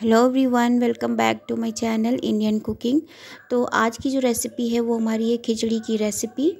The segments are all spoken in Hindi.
hello everyone welcome back to my channel Indian cooking तो आज की जो रेसिपी है वो हमारी है खिचड़ी की रेसिपी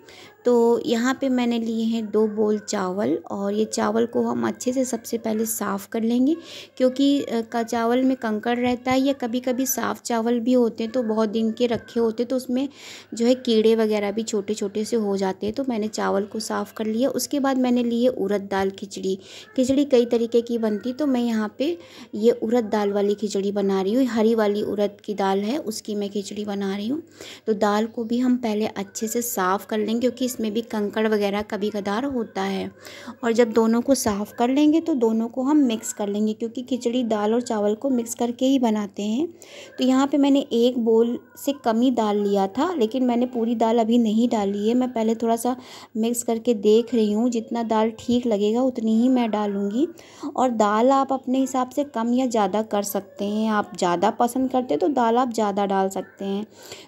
तो यहाँ पे मैंने लिए हैं दो बोल चावल और ये चावल को हम अच्छे से सबसे पहले साफ़ कर लेंगे क्योंकि का चावल में कंकड़ रहता है या कभी कभी साफ़ चावल भी होते हैं तो बहुत दिन के रखे होते हैं तो उसमें जो है कीड़े वगैरह भी छोटे छोटे से हो जाते हैं तो मैंने चावल को साफ़ कर लिया उसके बाद मैंने लिए उड़द दाल खिचड़ी खिचड़ी कई तरीके की बनती तो मैं यहाँ पर ये उड़द दाल वाली खिचड़ी बना रही हूँ हरी वाली उड़द की दाल है उसकी मैं खिचड़ी बना रही हूँ तो दाल को भी हम पहले अच्छे से साफ़ कर लेंगे क्योंकि इसमें भी कंकड़ वगैरह कभी कदार होता है और जब दोनों को साफ़ कर लेंगे तो दोनों को हम मिक्स कर लेंगे क्योंकि खिचड़ी दाल और चावल को मिक्स करके ही बनाते हैं तो यहाँ पे मैंने एक बोल से कम ही दाल लिया था लेकिन मैंने पूरी दाल अभी नहीं डाली है मैं पहले थोड़ा सा मिक्स करके देख रही हूँ जितना दाल ठीक लगेगा उतनी ही मैं डालूँगी और दाल आप अपने हिसाब से कम या ज़्यादा कर सकते हैं आप ज़्यादा पसंद करते तो दाल आप ज़्यादा डाल सकते हैं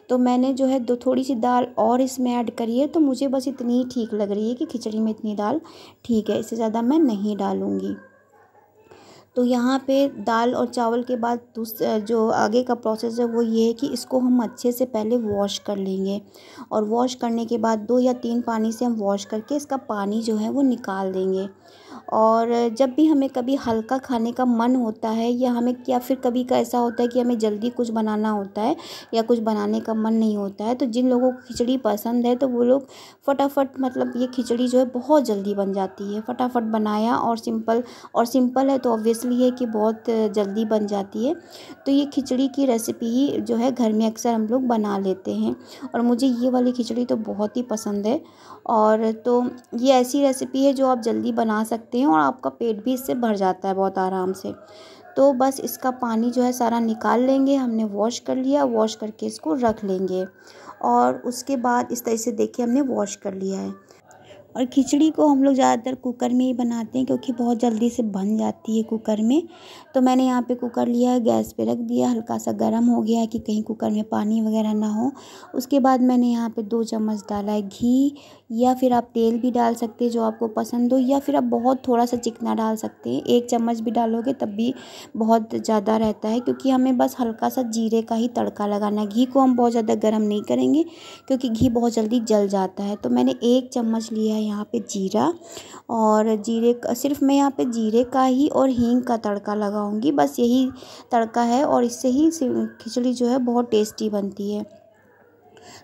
तो मैंने जो है दो थोड़ी सी दाल और इसमें ऐड करी है तो मुझे बस इतनी ही ठीक लग रही है कि खिचड़ी में इतनी दाल ठीक है इससे ज़्यादा मैं नहीं डालूँगी तो यहाँ पे दाल और चावल के बाद दूसरा जो आगे का प्रोसेस है वो ये है कि इसको हम अच्छे से पहले वॉश कर लेंगे और वॉश करने के बाद दो या तीन पानी से हम वॉश करके इसका पानी जो है वो निकाल देंगे और जब भी हमें कभी हल्का खाने का मन होता है या हमें या फिर कभी का ऐसा होता है कि हमें जल्दी कुछ बनाना होता है या कुछ बनाने का मन नहीं होता है तो जिन लोगों को खिचड़ी पसंद है तो वो लोग फटाफट मतलब ये खिचड़ी जो है बहुत जल्दी बन जाती है फटाफट बनाया और सिंपल और सिंपल है तो ऑब्वियसली है कि बहुत जल्दी बन जाती है तो ये खिचड़ी की रेसिपी ही जो है घर में अक्सर हम लोग बना लेते हैं और मुझे ये वाली खिचड़ी तो बहुत ही पसंद है और तो ये ऐसी रेसिपी है जो आप जल्दी बना सकते हैं लेती हैं और आपका पेट भी इससे भर जाता है बहुत आराम से तो बस इसका पानी जो है सारा निकाल लेंगे हमने वॉश कर लिया वॉश करके इसको रख लेंगे और उसके बाद इस तरह से देखिए हमने वॉश कर लिया है और खिचड़ी को हम लोग ज़्यादातर कुकर में ही बनाते हैं क्योंकि बहुत जल्दी से बन जाती है कुकर में तो मैंने यहाँ पे कुकर लिया है गैस पे रख दिया हल्का सा गर्म हो गया है कि कहीं कुकर में पानी वगैरह ना हो उसके बाद मैंने यहाँ पे दो चम्मच डाला है घी या फिर आप तेल भी डाल सकते हैं जो आपको पसंद हो या फिर आप बहुत थोड़ा सा चिकना डाल सकते हैं एक चम्मच भी डालोगे तब भी बहुत ज़्यादा रहता है क्योंकि हमें बस हल्का सा जीरे का ही तड़का लगाना है घी को हम बहुत ज़्यादा गर्म नहीं करेंगे क्योंकि घी बहुत जल्दी जल जाता है तो मैंने एक चम्मच लिया है है यहाँ पे जीरा और जीरे का सिर्फ मैं यहाँ पे जीरे का ही और हींग का तड़का लगाऊंगी बस यही तड़का है और इससे ही खिचड़ी जो है बहुत टेस्टी बनती है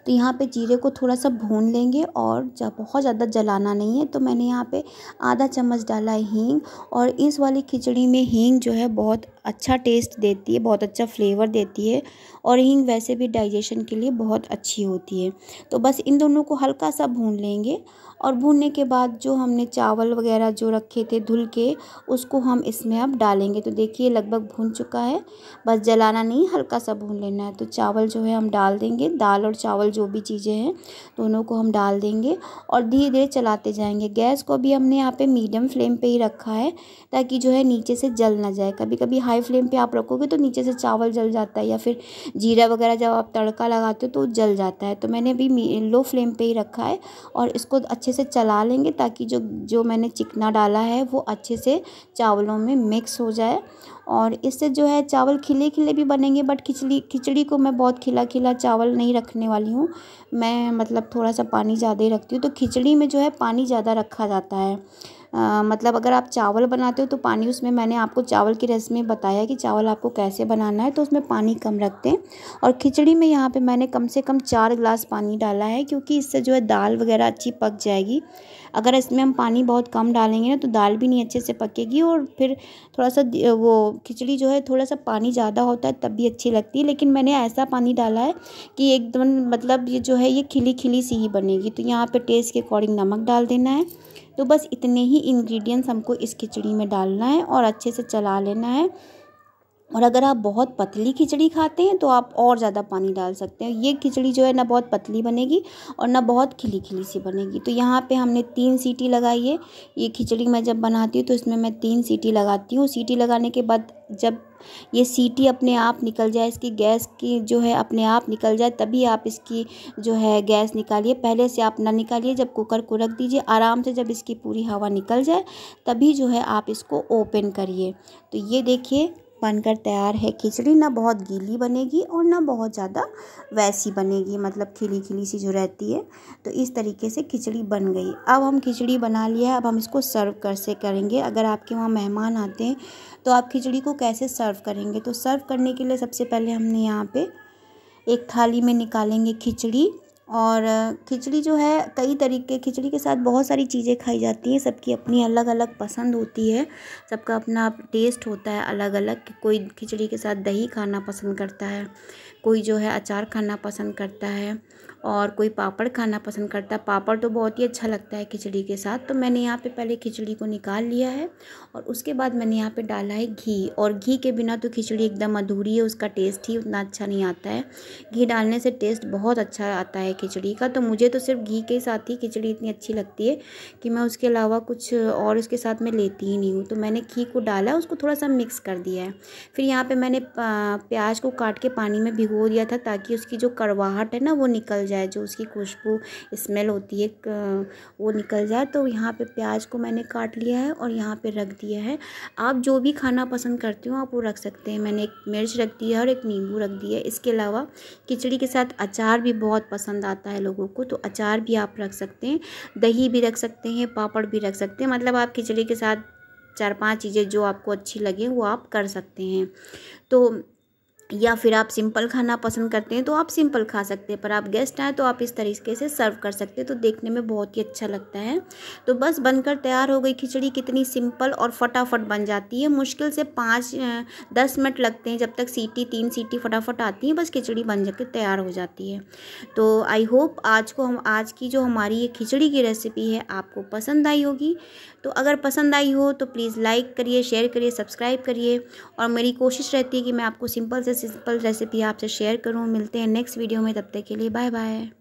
तो यहाँ पे जीरे को थोड़ा सा भून लेंगे और जब बहुत ज़्यादा जलाना नहीं है तो मैंने यहाँ पे आधा चम्मच डाला है हींग और इस वाली खिचड़ी में हींग जो है बहुत अच्छा टेस्ट देती है बहुत अच्छा फ्लेवर देती है और हींग वैसे भी डाइजेशन के लिए बहुत अच्छी होती है तो बस इन दोनों को हल्का सा भून लेंगे और भूनने के बाद जो हमने चावल वगैरह जो रखे थे धुल के उसको हम इसमें अब डालेंगे तो देखिए लगभग भून चुका है बस जलाना नहीं हल्का सा भून लेना है तो चावल जो है हम डाल देंगे दाल और चावल जो भी चीज़ें हैं दोनों को हम डाल देंगे और धीरे धीरे चलाते जाएंगे गैस को भी हमने यहाँ पे मीडियम फ्लेम पे ही रखा है ताकि जो है नीचे से जल ना जाए कभी कभी हाई हाई फ्लेम पे आप रखोगे तो नीचे से चावल जल जाता है या फिर जीरा वगैरह जब आप तड़का लगाते हो तो जल जाता है तो मैंने अभी लो फ्लेम पे ही रखा है और इसको अच्छे से चला लेंगे ताकि जो जो मैंने चिकना डाला है वो अच्छे से चावलों में मिक्स हो जाए और इससे जो है चावल खिले खिले भी बनेंगे बट खिचड़ी खिचड़ी को मैं बहुत खिला खिला चावल नहीं रखने वाली हूँ मैं मतलब थोड़ा सा पानी ज़्यादा ही रखती हूँ तो खिचड़ी में जो है पानी ज़्यादा रखा जाता है मतलब अगर आप चावल बनाते हो तो पानी उसमें मैंने आपको चावल की रेसिपी में बताया कि चावल आपको कैसे बनाना है तो उसमें पानी कम रखते हैं और खिचड़ी में यहाँ पे मैंने कम से कम चार गिलास पानी डाला है क्योंकि इससे जो है दाल वगैरह अच्छी पक जाएगी अगर इसमें हम पानी बहुत कम डालेंगे ना तो दाल भी नहीं अच्छे से पकेगी और फिर थोड़ा सा वो खिचड़ी जो है थोड़ा सा पानी ज़्यादा होता है तब भी अच्छी लगती है लेकिन मैंने ऐसा पानी डाला है कि एकदम मतलब ये जो है ये खिली खिली सी ही बनेगी तो यहाँ पे टेस्ट के अकॉर्डिंग नमक डाल देना है तो बस इतने ही इंग्रेडिएंट्स हमको इस खिचड़ी में डालना है और अच्छे से चला लेना है और अगर आप बहुत पतली खिचड़ी खाते हैं तो आप और ज़्यादा पानी डाल सकते हैं ये खिचड़ी जो है ना बहुत पतली बनेगी और ना बहुत खिली खिली सी बनेगी तो यहाँ पे हमने तीन सीटी लगाई है ये खिचड़ी मैं जब बनाती हूँ तो इसमें मैं तीन सीटी लगाती हूँ सीटी लगाने के बाद जब ये सीटी अपने आप निकल जाए इसकी गैस की जो है अपने आप निकल जाए तभी आप इसकी जो है गैस निकालिए पहले से आप ना निकालिए जब कुकर को रख दीजिए आराम से जब इसकी पूरी हवा निकल जाए तभी जो है आप इसको ओपन करिए तो ये देखिए बनकर तैयार है खिचड़ी ना बहुत गीली बनेगी और ना बहुत ज़्यादा वैसी बनेगी मतलब खिली खिली सी जो रहती है तो इस तरीके से खिचड़ी बन गई अब हम खिचड़ी बना लिया है अब हम इसको सर्व कर करेंगे अगर आपके वहाँ मेहमान आते हैं तो आप खिचड़ी को कैसे सर्व करेंगे तो सर्व करने के लिए सबसे पहले हमने यहाँ पर एक थाली में निकालेंगे खिचड़ी और खिचड़ी जो है कई तरीके खिचड़ी के साथ बहुत सारी चीज़ें खाई जाती हैं सबकी अपनी अलग अलग पसंद होती है सबका अपना टेस्ट होता है अलग अलग कोई खिचड़ी के साथ दही खाना पसंद करता है कोई जो है अचार खाना पसंद करता है और कोई पापड़ खाना पसंद करता है पापड़ तो बहुत ही अच्छा लगता है खिचड़ी के साथ तो मैंने यहाँ पे पहले खिचड़ी को निकाल लिया है और उसके बाद मैंने यहाँ पे डाला है घी और घी के बिना तो खिचड़ी एकदम अधूरी है उसका टेस्ट ही उतना अच्छा नहीं आता है घी डालने से टेस्ट बहुत अच्छा आता है खिचड़ी का तो मुझे तो सिर्फ घी के साथ ही खिचड़ी इतनी अच्छी लगती है कि मैं उसके अलावा कुछ और उसके साथ मैं लेती ही नहीं हूँ तो मैंने घी को डाला उसको थोड़ा सा मिक्स कर दिया है फिर यहाँ पर मैंने प्याज को काट के पानी में भिगो दिया था ताकि उसकी जो कड़वाहट है ना वो निकल जाए जाए जो उसकी खुशबू स्मेल होती है वो निकल जाए तो यहाँ पे प्याज को मैंने काट लिया है और यहाँ पे रख दिया है आप जो भी खाना पसंद करते हो आप वो रख सकते हैं मैंने एक मिर्च रख दी है और एक नींबू रख दिया है इसके अलावा खिचड़ी के साथ अचार भी बहुत पसंद आता है लोगों को तो अचार भी आप रख सकते हैं दही भी रख सकते हैं पापड़ भी रख सकते हैं मतलब आप खिचड़ी के साथ चार पांच चीज़ें जो आपको अच्छी लगे वो आप कर सकते हैं तो या फिर आप सिंपल खाना पसंद करते हैं तो आप सिंपल खा सकते हैं पर आप गेस्ट आए तो आप इस तरीके से सर्व कर सकते हैं तो देखने में बहुत ही अच्छा लगता है तो बस बनकर तैयार हो गई खिचड़ी कितनी सिंपल और फटाफट बन जाती है मुश्किल से पाँच दस मिनट लगते हैं जब तक सीटी तीन सीटी फटाफट आती है बस खिचड़ी बन जाकर तैयार हो जाती है तो आई होप आज को हम आज की जो हमारी ये खिचड़ी की रेसिपी है आपको पसंद आई होगी तो अगर पसंद आई हो तो प्लीज़ लाइक करिए शेयर करिए सब्सक्राइब करिए और मेरी कोशिश रहती है कि मैं आपको सिंपल से सिंपल रेसिपी आपसे शेयर करूँ मिलते हैं नेक्स्ट वीडियो में तब तक के लिए बाय बाय